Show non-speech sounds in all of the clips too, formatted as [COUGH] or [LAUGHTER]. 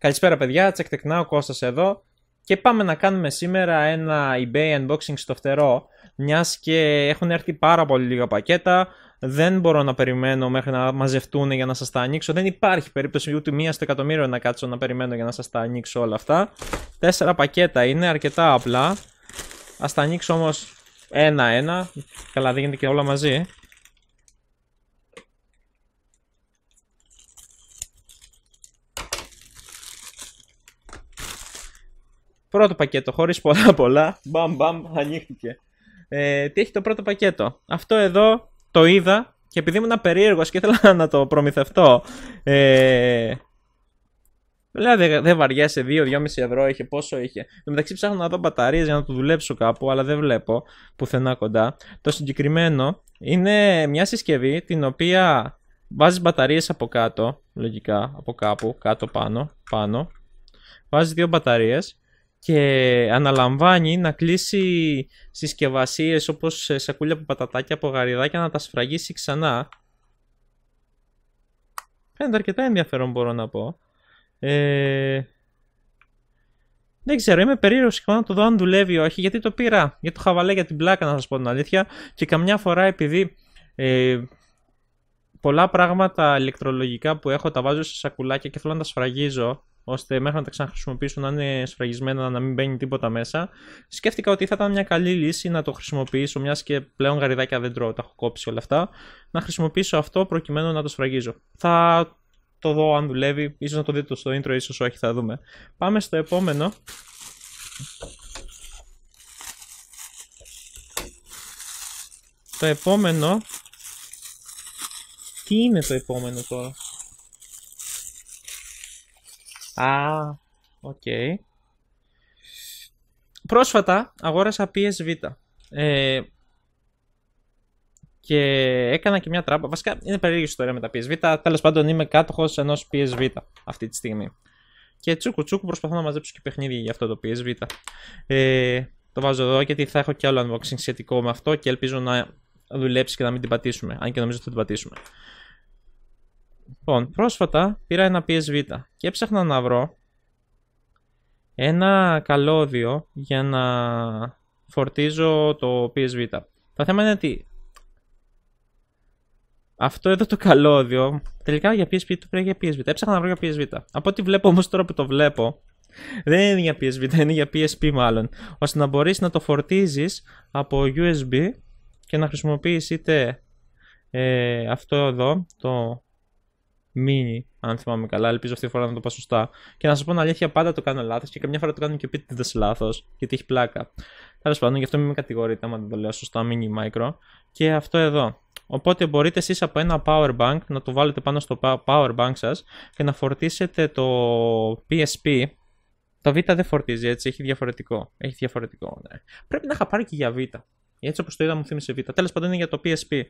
Καλησπέρα παιδιά, τεκνά ο Κώστας εδώ και πάμε να κάνουμε σήμερα ένα eBay unboxing στο φτερό μιας και έχουν έρθει πάρα πολύ λίγα πακέτα δεν μπορώ να περιμένω μέχρι να μαζευτούν για να σας τα ανοίξω δεν υπάρχει περίπτωση ούτε μία στο εκατομμύριο να κάτσω να περιμένω για να σας τα ανοίξω όλα αυτά τέσσερα πακέτα είναι αρκετά απλά ας τα ανοίξω όμως ένα-ένα καλά δεν και όλα μαζί Πρώτο πακέτο, χωρίς πολλά πολλά, μπαμ μπαμ, ανοίχτηκε. Ε, τι έχει το πρώτο πακέτο. Αυτό εδώ το είδα και επειδή ήμουν περίεργος και ήθελα [LAUGHS] να το προμηθευτώ. Ε, Δηλαδή δεν βαριέσαι, 2-2,5 ευρώ είχε, πόσο είχε. Εν τω μεταξύ ψάχνω να δω μπαταρίες για να το δουλέψω κάπου, αλλά δεν βλέπω πουθενά κοντά. Το συγκεκριμένο είναι μια συσκευή την οποία βάζεις μπαταρίες από κάτω, λογικά, από κάπου, κάτω πάνω, πάνω. Βάζεις δύο μπαταρίες και αναλαμβάνει να κλείσει συσκευασίες όπως σακούλια από πατατάκια, από γαριδάκια, να τα σφραγίσει ξανά. Φαίνεται αρκετά ενδιαφέρον μπορώ να πω. Ε, δεν ξέρω, είμαι περίεργος και να το δω αν δουλεύει ή όχι, γιατί το πήρα. Γιατί το χαβαλέ για την πλάκα, να σας πω την αλήθεια. Και καμιά φορά επειδή ε, πολλά πράγματα ηλεκτρολογικά που έχω τα βάζω σε σακουλάκια και θέλω να τα σφραγίζω ώστε μέχρι να τα ξαναχρησιμοποιήσουν να είναι σφραγισμένα, να μην μπαίνει τίποτα μέσα. Σκέφτηκα ότι θα ήταν μια καλή λύση να το χρησιμοποιήσω, μιας και πλέον γαριδάκια δεν τρώω, τα έχω κόψει όλα αυτά. Να χρησιμοποιήσω αυτό προκειμένου να το σφραγίζω. Θα το δω αν δουλεύει, ίσως να το δείτε στο intro, ίσως όχι, θα δούμε. Πάμε στο επόμενο. Το επόμενο... Τι είναι το επόμενο τώρα. Α, οκ. Πρόσφατα αγόρασα PSV. Ε, και έκανα και μια τράπα. Βασικά είναι περίεργη ιστορία με τα PSV. Τέλος πάντων είμαι κάτοχος ενός PSV αυτή τη στιγμή. Και τσούκου τσούκου προσπαθώ να μαζέψω και παιχνίδι για αυτό το PSV. Ε, το βάζω εδώ γιατί θα έχω και άλλο unboxing σχετικό με αυτό και ελπίζω να δουλέψει και να μην την πατήσουμε. Αν και νομίζω ότι θα την πατήσουμε. Λοιπόν, πρόσφατα πήρα ένα PSV και έψαχνα να βρω ένα καλώδιο για να φορτίζω το PSV. Το θέμα είναι ότι αυτό εδώ το καλώδιο τελικά για PSP του πρέπει για PSV. Έψαχνα να βρω για PSV. Από ό,τι βλέπω όμως τώρα που το βλέπω, δεν είναι για PSV, είναι για PSP μάλλον. Ώστε να μπορείς να το φορτίζεις από USB και να χρησιμοποιείς είτε ε, αυτό εδώ, το μινι αν θυμάμαι καλά. Ελπίζω αυτή τη φορά να το πάω σωστά. Και να σας πω την αλήθεια, πάντα το κάνω λάθος και καμιά φορά το κάνω και πείτε επίτηδε λάθος, γιατί έχει πλάκα. Τέλος πάντων, γι' αυτό μην με κατηγορείτε άμα δεν το λέω σωστά, μινι micro. Και αυτό εδώ. Οπότε μπορείτε εσείς από ένα power bank να το βάλετε πάνω στο power bank σας και να φορτίσετε το PSP. Το Β δεν φορτίζει έτσι, έχει διαφορετικό. Έχει διαφορετικό, ναι. Πρέπει να είχα πάρει και για Β. Έτσι όπως το είδα, μου θύμισε Β. Τέλος πάντων, είναι για το PSP.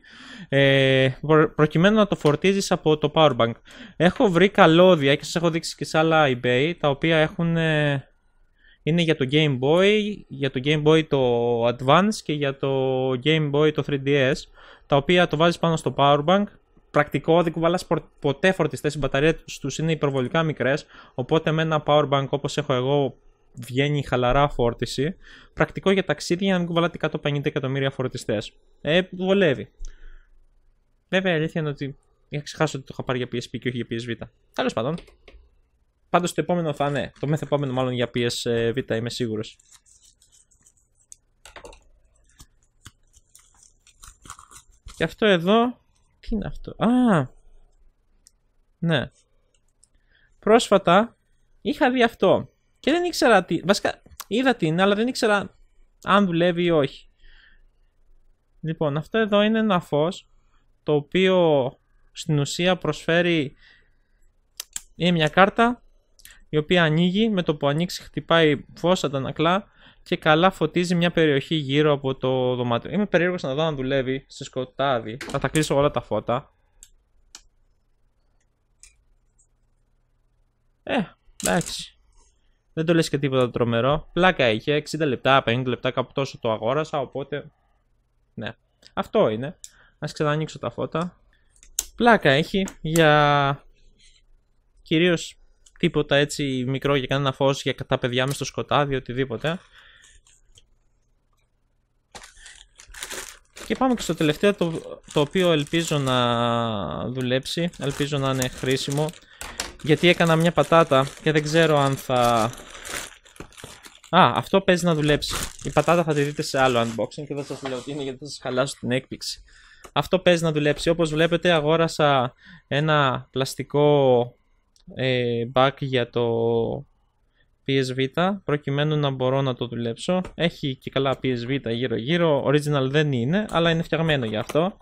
Ε, προκειμένου να το φορτίζεις από το Powerbank. Έχω βρει καλώδια και σας έχω δείξει και σε άλλα eBay τα οποία έχουν. Ε, είναι για το Game Boy, για το Game Boy το Advance και για το Game Boy το 3DS. Τα οποία το βάζεις πάνω στο Powerbank. Πρακτικό, δεν κουβαλάς ποτέ φορτιστές. Οι μπαταρίες τους είναι υπερβολικά μικρές. Οπότε με ένα Powerbank όπως έχω εγώ βγαίνει χαλαρά φόρτιση, πρακτικό για ταξίδια να μην κουβαλάτε 150 εκατομμύρια φορτιστές. Ε, βολεύει. Βέβαια η αλήθεια είναι ότι είχα ξεχάσει ότι το είχα πάρει για PSP και όχι για PSV. Τέλος πάντων. Πάντως το επόμενο θα είναι. Το μεθεπόμενο μάλλον για PSV ε, είμαι σίγουρος. Και αυτό εδώ. Τι είναι αυτό. Α! Ναι. Πρόσφατα είχα δει αυτό. Και δεν ήξερα τι. Βασικά είδα την, αλλά δεν ήξερα αν δουλεύει ή όχι. Λοιπόν, αυτό εδώ είναι ένα φως, το οποίο στην ουσία προσφέρει είναι μια κάρτα η οποία ανοίγει, με το που ανοίξει χτυπάει φως, αντανακλά και καλά φωτίζει μια περιοχή γύρω από το δωμάτιο. Είμαι περίεργος να δω αν δουλεύει σε σκοτάδι. Θα τα κλείσω όλα τα φώτα. Ε, εντάξει. Δεν το λες και τίποτα τρομερό. Πλάκα είχε, 60 λεπτά, 50 λεπτά, κάπου τόσο το αγόρασα, οπότε... Ναι, αυτό είναι. Ας ξανανοίξω τα φώτα. Πλάκα έχει για... Κυρίως τίποτα έτσι μικρό για κανένα φως για τα παιδιά μες στο σκοτάδι, οτιδήποτε. Και πάμε και στο τελευταίο το, το οποίο ελπίζω να δουλέψει, ελπίζω να είναι χρήσιμο. Γιατί έκανα μια πατάτα και δεν ξέρω αν θα... Α, αυτό παίζει να δουλέψει. Η πατάτα θα τη δείτε σε άλλο unboxing και δεν σας λέω ότι είναι γιατί θα σας χαλάσω την έκπληξη. Αυτό παίζει να δουλέψει. Όπως βλέπετε αγόρασα ένα πλαστικό ε, back για το PSV προκειμένου να μπορώ να το δουλέψω. Έχει και καλά PSV γύρω γύρω, original δεν είναι, αλλά είναι φτιαγμένο γι' αυτό.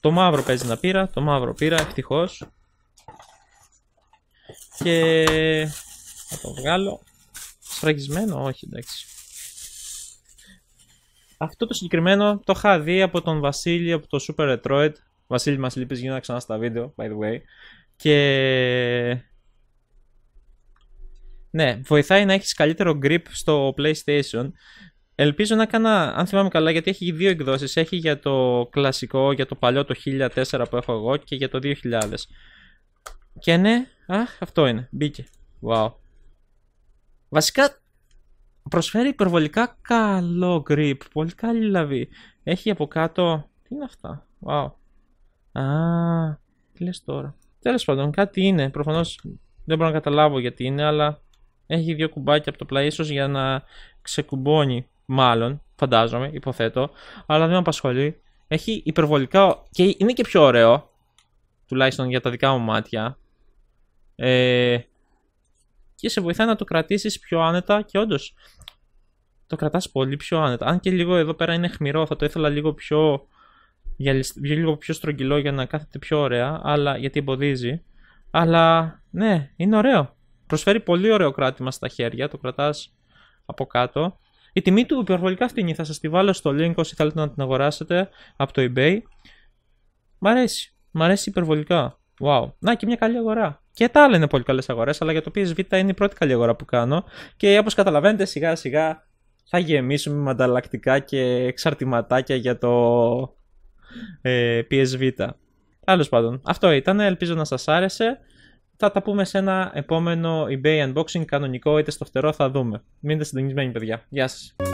Το μαύρο παίζει να πήρα, το μαύρο πήρα, ευτυχώς. Και θα το βγάλω. Σφραγισμένο, όχι εντάξει. Αυτό το συγκεκριμένο το είχα δει από τον Βασίλη από το Super Retroid. Βασίλη μας λείπεις γίνω ξανά στα βίντεο, by the way. Και... Ναι, βοηθάει να έχεις καλύτερο grip στο PlayStation Ελπίζω να κάνω αν θυμάμαι καλά, γιατί έχει δύο εκδόσεις. Έχει για το κλασικό, για το παλιό το 1004 που έχω εγώ και για το 2000. Και ναι, αυτό είναι. Μπήκε. Wow. Βασικά προσφέρει υπερβολικά καλό grip. Πολύ καλή λαβή. Έχει από κάτω... Τι είναι αυτά. Wow. Α, τι λες τώρα. Τέλος πάντων, κάτι είναι. Προφανώς δεν μπορώ να καταλάβω γιατί είναι, αλλά έχει δύο κουμπάκια από το πλάι, ίσως για να ξεκουμπώνει μάλλον, φαντάζομαι, υποθέτω, αλλά δεν με απασχολεί. Έχει υπερβολικά. και είναι και πιο ωραίο, τουλάχιστον για τα δικά μου μάτια. Ε, και σε βοηθάει να το κρατήσεις πιο άνετα και όντως. Το κρατάς πολύ πιο άνετα. Αν και λίγο εδώ πέρα είναι χμηρό, θα το ήθελα λίγο πιο, για, λίγο πιο στρογγυλό για να κάθεται πιο ωραία, αλλά, γιατί εμποδίζει. Αλλά ναι, είναι ωραίο. Προσφέρει πολύ ωραίο κράτημα στα χέρια, το κρατάς από κάτω. Η τιμή του υπερβολικά φτηνή. Θα σας τη βάλω στο link όσοι θέλετε να την αγοράσετε από το eBay. Μ' αρέσει. Μ' αρέσει υπερβολικά. Wow. Να και μια καλή αγορά. Και τα άλλα είναι πολύ καλές αγορές, αλλά για το PSV είναι η πρώτη καλή αγορά που κάνω. Και όπως καταλαβαίνετε, σιγά σιγά θα γεμίσουμε με ανταλλακτικά και εξαρτηματάκια για το ε, PSV. Τέλο πάντων, αυτό ήταν. Ελπίζω να σας άρεσε. Θα τα πούμε σε ένα επόμενο eBay unboxing κανονικό, είτε στο φτερό θα δούμε. Μείνετε συντονισμένοι παιδιά. Γεια σας.